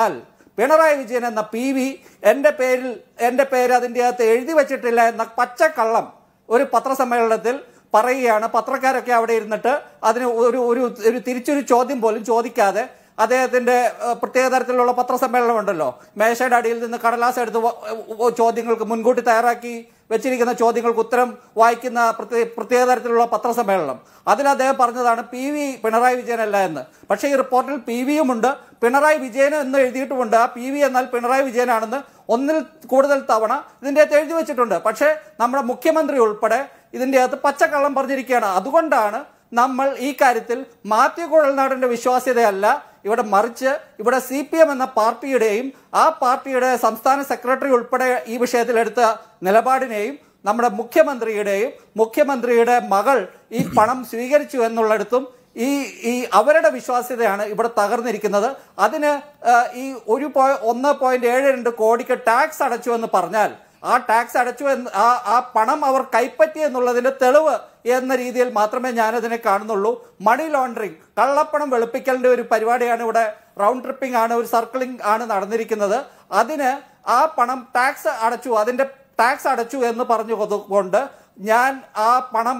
എന്നാൽ പിണറായി വിജയൻ എന്ന P V എൻ്റെ പേരിൽ എൻ്റെ പേര് അതിൻ്റെ അകത്ത് എഴുതി വച്ചിട്ടില്ല എന്ന പച്ചക്കള്ളം ഒരു പത്രസമ്മേളനത്തിൽ പറയുകയാണ് പത്രക്കാരൊക്കെ അവിടെ ഇരുന്നിട്ട് അതിന് ഒരു ഒരു തിരിച്ചൊരു ചോദ്യം പോലും ചോദിക്കാതെ അദ്ദേഹത്തിന്റെ പ്രത്യേക തരത്തിലുള്ള പത്രസമ്മേളനം ഉണ്ടല്ലോ മേശയുടെ അടിയിൽ നിന്ന് കടലാസ് എടുത്ത് ചോദ്യങ്ങൾക്ക് മുൻകൂട്ടി തയ്യാറാക്കി വെച്ചിരിക്കുന്ന ചോദ്യങ്ങൾക്ക് ഉത്തരം വായിക്കുന്ന പ്രത്യേക തരത്തിലുള്ള പത്രസമ്മേളനം അതിൽ അദ്ദേഹം പറഞ്ഞതാണ് പി വി പിണറായി വിജയനല്ല എന്ന് പക്ഷേ ഈ റിപ്പോർട്ടിൽ പി ഉണ്ട് പിണറായി വിജയൻ എന്ന് എഴുതിയിട്ടുമുണ്ട് ആ പി വി എന്നാൽ പിണറായി വിജയനാണെന്ന് ഒന്നിൽ കൂടുതൽ തവണ ഇതിൻ്റെ അകത്ത് എഴുതി വെച്ചിട്ടുണ്ട് പക്ഷേ നമ്മുടെ മുഖ്യമന്ത്രി ഉൾപ്പെടെ ഇതിൻ്റെ അകത്ത് പച്ചക്കള്ളം പറഞ്ഞിരിക്കുകയാണ് അതുകൊണ്ടാണ് നമ്മൾ ഈ കാര്യത്തിൽ മാത്യു കുഴൽനാടിന്റെ വിശ്വാസ്യതയല്ല ഇവിടെ മറിച്ച് ഇവിടെ സി പി എം എന്ന പാർട്ടിയുടെയും ആ പാർട്ടിയുടെ സംസ്ഥാന സെക്രട്ടറി ഉൾപ്പെടെ ഈ വിഷയത്തിൽ എടുത്ത നിലപാടിനെയും നമ്മുടെ മുഖ്യമന്ത്രിയുടെയും മുഖ്യമന്ത്രിയുടെ മകൾ ഈ പണം സ്വീകരിച്ചു എന്നുള്ളിടത്തും ഈ ഈ അവരുടെ വിശ്വാസ്യതയാണ് ഇവിടെ തകർന്നിരിക്കുന്നത് അതിന് ഈ ഒരു ഒന്ന് പോയിന്റ് ഏഴ് രണ്ട് കോടിക്ക് ടാക്സ് അടച്ചു എന്ന് പറഞ്ഞാൽ ആ ടാക്സ് അടച്ചു എന്ന് ആ പണം അവർ കൈപ്പറ്റി എന്നുള്ളതിന്റെ തെളിവ് എന്ന രീതിയിൽ മാത്രമേ ഞാനതിനെ കാണുന്നുള്ളൂ മണി ലോണ്ടറിങ് കള്ളപ്പണം വെളുപ്പിക്കലിൻ്റെ ഒരു പരിപാടിയാണ് ഇവിടെ റൗണ്ട് ട്രിപ്പിംഗ് ആണ് ഒരു സർക്കിളിംഗ് ആണ് നടന്നിരിക്കുന്നത് അതിന് ആ പണം ടാക്സ് അടച്ചു അതിൻ്റെ ടാക്സ് അടച്ചു എന്ന് പറഞ്ഞു കൊണ്ട് ഞാൻ ആ പണം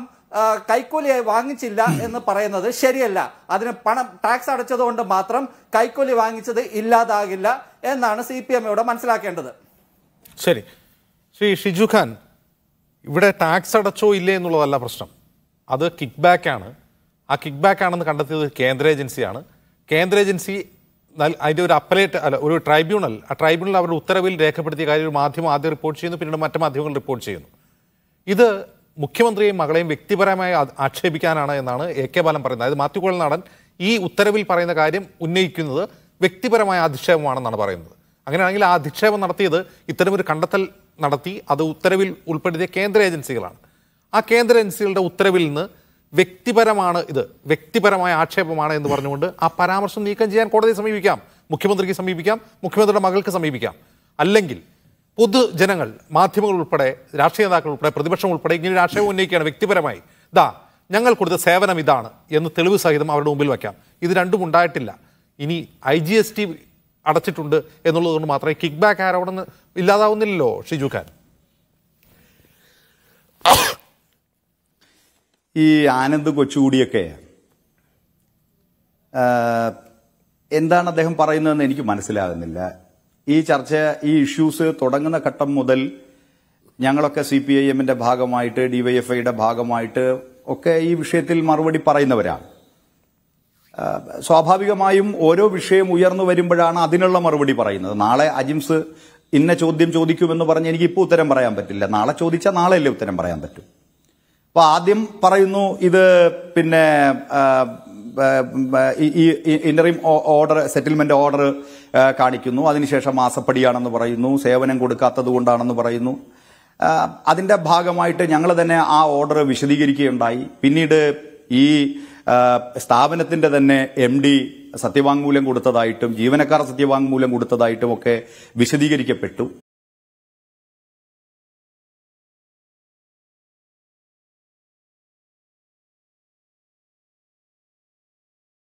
കൈക്കൂലിയായി വാങ്ങിച്ചില്ല എന്ന് പറയുന്നത് ശരിയല്ല അതിന് പണം ടാക്സ് അടച്ചതുകൊണ്ട് മാത്രം കൈക്കൂലി വാങ്ങിച്ചത് ഇല്ലാതാകില്ല എന്നാണ് സി പി എം ഇവിടെ മനസ്സിലാക്കേണ്ടത് ശരി ശ്രീ ഷിജു ഖാൻ ഇവിടെ ടാക്സ് അടച്ചോ ഇല്ലേ എന്നുള്ളതല്ല പ്രശ്നം അത് കിക്ക് ബാക്കാണ് ആ കിക്ക് ആണെന്ന് കണ്ടെത്തിയത് കേന്ദ്ര ഏജൻസിയാണ് കേന്ദ്ര ഏജൻസി അതിൻ്റെ ഒരു അപ്പലേറ്റ് അല്ല ഒരു ട്രൈബ്യൂണൽ ആ ട്രൈബ്യൂണൽ അവരുടെ ഉത്തരവിൽ രേഖപ്പെടുത്തിയ കാര്യം ഒരു മാധ്യമം ആദ്യം റിപ്പോർട്ട് ചെയ്യുന്നു പിന്നീട് മറ്റു മാധ്യമങ്ങൾ റിപ്പോർട്ട് ചെയ്യുന്നു ഇത് മുഖ്യമന്ത്രിയെയും മകളെയും വ്യക്തിപരമായി ആക്ഷേപിക്കാനാണ് എന്നാണ് എ കെ ബാലൻ പറയുന്നത് അതായത് മാത്യു കുഴൽനാടൻ ഈ ഉത്തരവിൽ പറയുന്ന കാര്യം ഉന്നയിക്കുന്നത് വ്യക്തിപരമായ അധിക്ഷേപമാണെന്നാണ് പറയുന്നത് അങ്ങനെയാണെങ്കിൽ ആ അധിക്ഷേപം നടത്തിയത് ഇത്തരമൊരു കണ്ടെത്തൽ നടത്തി അത് ഉത്തരവിൽ ഉൾപ്പെടുത്തിയ കേന്ദ്ര ഏജൻസികളാണ് ആ കേന്ദ്ര ഏജൻസികളുടെ ഉത്തരവിൽ നിന്ന് വ്യക്തിപരമാണ് ഇത് വ്യക്തിപരമായ ആക്ഷേപമാണ് എന്ന് പറഞ്ഞുകൊണ്ട് ആ പരാമർശം നീക്കം ചെയ്യാൻ കോടതിയെ സമീപിക്കാം മുഖ്യമന്ത്രിക്ക് സമീപിക്കാം മുഖ്യമന്ത്രിയുടെ മകൾക്ക് സമീപിക്കാം അല്ലെങ്കിൽ പൊതുജനങ്ങൾ മാധ്യമങ്ങൾ ഉൾപ്പെടെ രാഷ്ട്രീയ നേതാക്കൾ ഉൾപ്പെടെ പ്രതിപക്ഷം ഉൾപ്പെടെ ഇങ്ങനെ ഒരു ആക്ഷേപം ഉന്നയിക്കുകയാണ് വ്യക്തിപരമായി ദാ ഞങ്ങൾ കൊടുത്ത സേവനം ഇതാണ് എന്ന് തെളിവ് സഹിതം അവരുടെ മുമ്പിൽ വയ്ക്കാം ഇത് രണ്ടും ഉണ്ടായിട്ടില്ല ഇനി ഐ ജി എസ് ടി അടച്ചിട്ടുണ്ട് എന്നുള്ളത് കൊണ്ട് മാത്രമേ കിക്ക് ബാക്ക് ആരോടെന്ന് ഇല്ലാതാവുന്നില്ലല്ലോ ഷിജു ഖാൻ ഈ ആനന്ദ് കൊച്ചുകൂടിയൊക്കെ എന്താണ് അദ്ദേഹം പറയുന്നതെന്ന് എനിക്ക് മനസ്സിലാകുന്നില്ല ഈ ചർച്ച ഈ ഇഷ്യൂസ് തുടങ്ങുന്ന ഘട്ടം മുതൽ ഞങ്ങളൊക്കെ സി പി ഐ എമ്മിന്റെ ഭാഗമായിട്ട് ഡിവൈഎഫ്ഐയുടെ ഭാഗമായിട്ട് ഒക്കെ ഈ വിഷയത്തിൽ മറുപടി പറയുന്നവരാണ് സ്വാഭാവികമായും ഓരോ വിഷയം ഉയർന്നു വരുമ്പോഴാണ് അതിനുള്ള മറുപടി പറയുന്നത് നാളെ അജിംസ് ഇന്ന ചോദ്യം ചോദിക്കുമെന്ന് പറഞ്ഞ് എനിക്കിപ്പോൾ ഉത്തരം പറയാൻ പറ്റില്ല നാളെ ചോദിച്ചാൽ നാളെയല്ലേ ഉത്തരം പറയാൻ പറ്റും അപ്പോൾ ആദ്യം പറയുന്നു ഇത് പിന്നെ ഈ ഇന്ററിം ഓർഡർ സെറ്റിൽമെന്റ് ഓർഡർ കാണിക്കുന്നു അതിനുശേഷം മാസപ്പടിയാണെന്ന് പറയുന്നു സേവനം കൊടുക്കാത്തത് കൊണ്ടാണെന്ന് പറയുന്നു അതിന്റെ ഭാഗമായിട്ട് ഞങ്ങൾ തന്നെ ആ ഓർഡർ വിശദീകരിക്കുകയുണ്ടായി പിന്നീട് ഈ സ്ഥാപനത്തിന്റെ തന്നെ എം ഡി സത്യവാങ്മൂലം കൊടുത്തതായിട്ടും ജീവനക്കാർ സത്യവാങ്മൂലം കൊടുത്തതായിട്ടും ഒക്കെ വിശദീകരിക്കപ്പെട്ടു